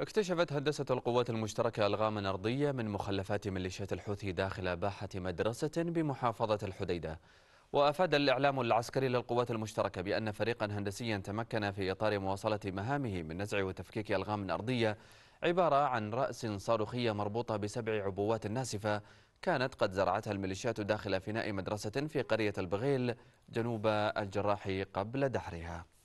اكتشفت هندسة القوات المشتركة ألغاما أرضية من مخلفات ميليشيات الحوثي داخل باحة مدرسة بمحافظة الحديدة وأفاد الإعلام العسكري للقوات المشتركة بأن فريقا هندسيا تمكن في إطار مواصلة مهامه من نزع وتفكيك ألغام أرضية عبارة عن رأس صاروخية مربوطة بسبع عبوات ناسفة كانت قد زرعتها الميليشيات داخل فناء مدرسة في قرية البغيل جنوب الجراح قبل دحرها